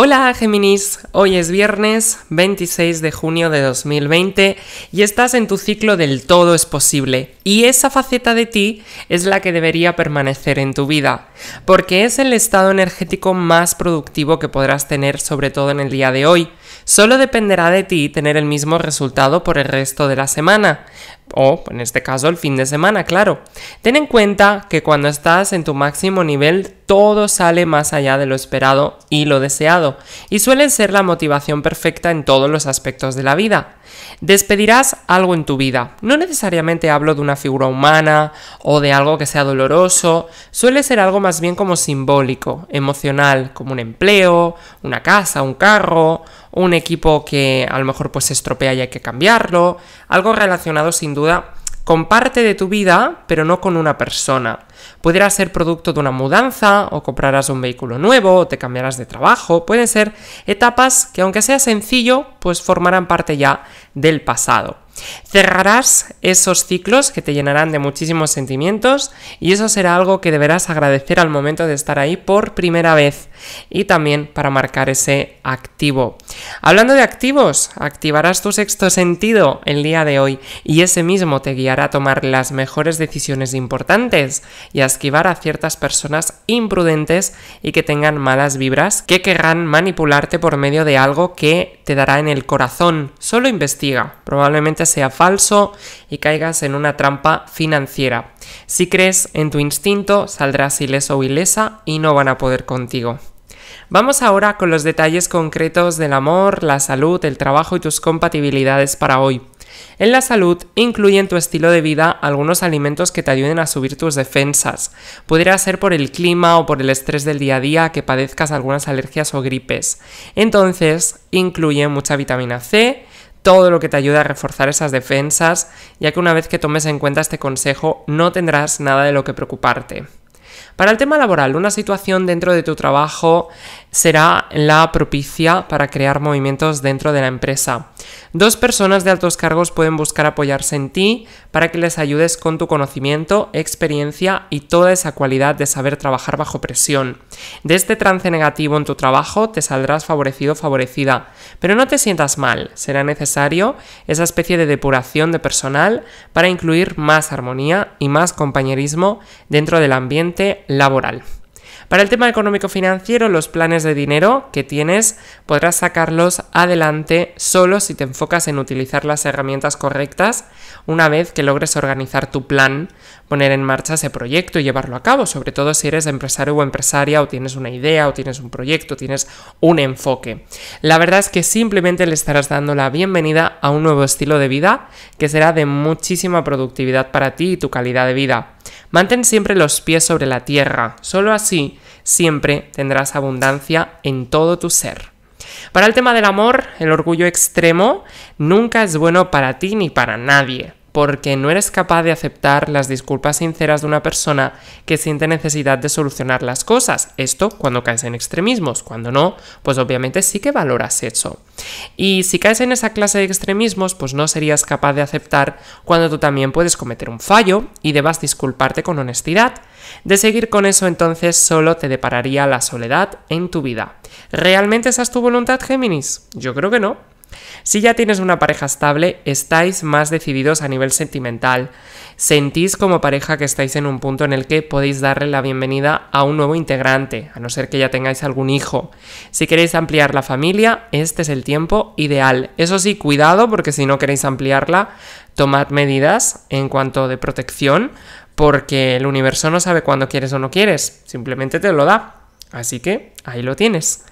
Hola Géminis, hoy es viernes 26 de junio de 2020 y estás en tu ciclo del todo es posible y esa faceta de ti es la que debería permanecer en tu vida porque es el estado energético más productivo que podrás tener sobre todo en el día de hoy Solo dependerá de ti tener el mismo resultado por el resto de la semana, o en este caso el fin de semana, claro. Ten en cuenta que cuando estás en tu máximo nivel todo sale más allá de lo esperado y lo deseado, y suelen ser la motivación perfecta en todos los aspectos de la vida. Despedirás algo en tu vida. No necesariamente hablo de una figura humana o de algo que sea doloroso, suele ser algo más bien como simbólico, emocional, como un empleo, una casa, un carro un equipo que a lo mejor pues se estropea y hay que cambiarlo, algo relacionado sin duda con parte de tu vida, pero no con una persona. Pudiera ser producto de una mudanza, o comprarás un vehículo nuevo, o te cambiarás de trabajo. Pueden ser etapas que, aunque sea sencillo, pues formarán parte ya del pasado. Cerrarás esos ciclos que te llenarán de muchísimos sentimientos y eso será algo que deberás agradecer al momento de estar ahí por primera vez y también para marcar ese activo. Hablando de activos, activarás tu sexto sentido el día de hoy y ese mismo te guiará a tomar las mejores decisiones importantes y a esquivar a ciertas personas imprudentes y que tengan malas vibras que querrán manipularte por medio de algo que te dará en el corazón. Solo investiga Probablemente sea falso y caigas en una trampa financiera. Si crees en tu instinto, saldrás ileso o ilesa y no van a poder contigo. Vamos ahora con los detalles concretos del amor, la salud, el trabajo y tus compatibilidades para hoy. En la salud, incluye en tu estilo de vida algunos alimentos que te ayuden a subir tus defensas. Podría ser por el clima o por el estrés del día a día que padezcas algunas alergias o gripes. Entonces, incluye mucha vitamina C, todo lo que te ayuda a reforzar esas defensas, ya que una vez que tomes en cuenta este consejo no tendrás nada de lo que preocuparte. Para el tema laboral, una situación dentro de tu trabajo será la propicia para crear movimientos dentro de la empresa. Dos personas de altos cargos pueden buscar apoyarse en ti para que les ayudes con tu conocimiento, experiencia y toda esa cualidad de saber trabajar bajo presión. De este trance negativo en tu trabajo te saldrás favorecido o favorecida, pero no te sientas mal, será necesario esa especie de depuración de personal para incluir más armonía y más compañerismo dentro del ambiente laboral. Para el tema económico-financiero, los planes de dinero que tienes podrás sacarlos adelante solo si te enfocas en utilizar las herramientas correctas una vez que logres organizar tu plan, poner en marcha ese proyecto y llevarlo a cabo, sobre todo si eres empresario o empresaria o tienes una idea o tienes un proyecto, tienes un enfoque. La verdad es que simplemente le estarás dando la bienvenida a un nuevo estilo de vida que será de muchísima productividad para ti y tu calidad de vida. Mantén siempre los pies sobre la tierra, solo así siempre tendrás abundancia en todo tu ser. Para el tema del amor, el orgullo extremo nunca es bueno para ti ni para nadie porque no eres capaz de aceptar las disculpas sinceras de una persona que siente necesidad de solucionar las cosas. Esto cuando caes en extremismos, cuando no, pues obviamente sí que valoras eso. Y si caes en esa clase de extremismos, pues no serías capaz de aceptar cuando tú también puedes cometer un fallo y debas disculparte con honestidad. De seguir con eso entonces solo te depararía la soledad en tu vida. ¿Realmente esa es tu voluntad, Géminis? Yo creo que no. Si ya tienes una pareja estable, estáis más decididos a nivel sentimental. Sentís como pareja que estáis en un punto en el que podéis darle la bienvenida a un nuevo integrante, a no ser que ya tengáis algún hijo. Si queréis ampliar la familia, este es el tiempo ideal. Eso sí, cuidado porque si no queréis ampliarla, tomad medidas en cuanto de protección, porque el universo no sabe cuándo quieres o no quieres, simplemente te lo da. Así que ahí lo tienes.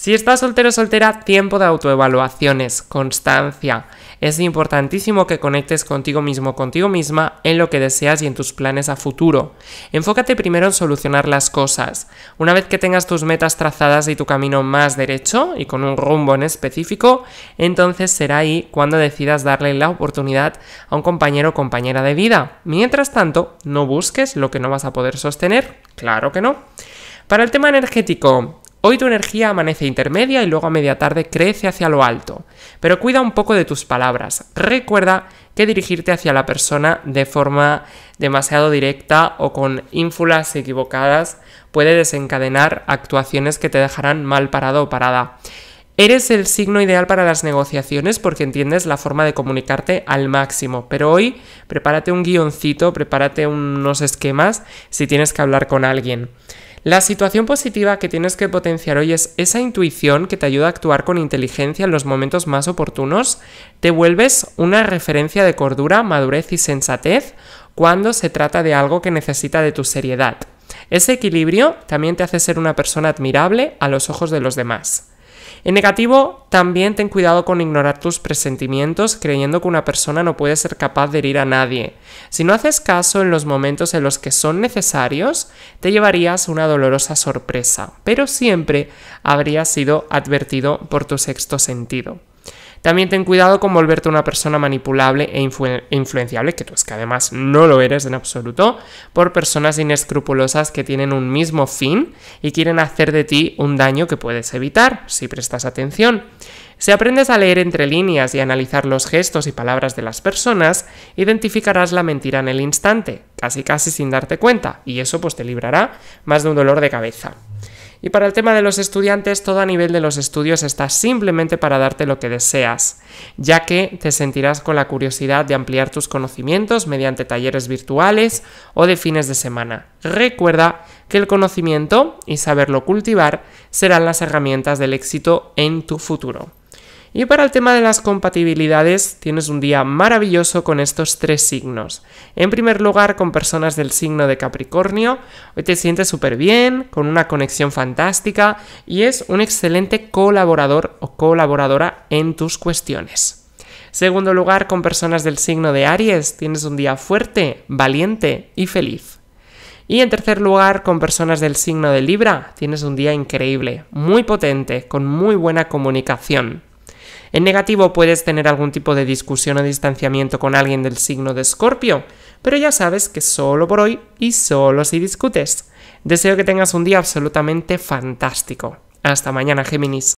Si estás soltero o soltera, tiempo de autoevaluaciones, constancia. Es importantísimo que conectes contigo mismo, contigo misma, en lo que deseas y en tus planes a futuro. Enfócate primero en solucionar las cosas. Una vez que tengas tus metas trazadas y tu camino más derecho y con un rumbo en específico, entonces será ahí cuando decidas darle la oportunidad a un compañero o compañera de vida. Mientras tanto, no busques lo que no vas a poder sostener. Claro que no. Para el tema energético, Hoy tu energía amanece intermedia y luego a media tarde crece hacia lo alto, pero cuida un poco de tus palabras. Recuerda que dirigirte hacia la persona de forma demasiado directa o con ínfulas equivocadas puede desencadenar actuaciones que te dejarán mal parado o parada. Eres el signo ideal para las negociaciones porque entiendes la forma de comunicarte al máximo, pero hoy prepárate un guioncito, prepárate unos esquemas si tienes que hablar con alguien. La situación positiva que tienes que potenciar hoy es esa intuición que te ayuda a actuar con inteligencia en los momentos más oportunos. Te vuelves una referencia de cordura, madurez y sensatez cuando se trata de algo que necesita de tu seriedad. Ese equilibrio también te hace ser una persona admirable a los ojos de los demás. En negativo, también ten cuidado con ignorar tus presentimientos creyendo que una persona no puede ser capaz de herir a nadie. Si no haces caso en los momentos en los que son necesarios, te llevarías una dolorosa sorpresa, pero siempre habrías sido advertido por tu sexto sentido. También ten cuidado con volverte una persona manipulable e, influenciable, que tú que además no lo eres en absoluto, por personas inescrupulosas que tienen un mismo fin y quieren hacer de ti un daño que puedes evitar si prestas atención. Si aprendes a leer entre líneas y analizar los gestos y palabras de las personas, identificarás la mentira en el instante, casi casi sin darte cuenta, y eso pues te librará más de un dolor de cabeza. Y para el tema de los estudiantes, todo a nivel de los estudios está simplemente para darte lo que deseas, ya que te sentirás con la curiosidad de ampliar tus conocimientos mediante talleres virtuales o de fines de semana. Recuerda que el conocimiento y saberlo cultivar serán las herramientas del éxito en tu futuro. Y para el tema de las compatibilidades, tienes un día maravilloso con estos tres signos. En primer lugar, con personas del signo de Capricornio, hoy te sientes súper bien, con una conexión fantástica y es un excelente colaborador o colaboradora en tus cuestiones. Segundo lugar, con personas del signo de Aries, tienes un día fuerte, valiente y feliz. Y en tercer lugar, con personas del signo de Libra, tienes un día increíble, muy potente, con muy buena comunicación. En negativo puedes tener algún tipo de discusión o distanciamiento con alguien del signo de Escorpio, pero ya sabes que solo por hoy y solo si discutes. Deseo que tengas un día absolutamente fantástico. Hasta mañana, Géminis.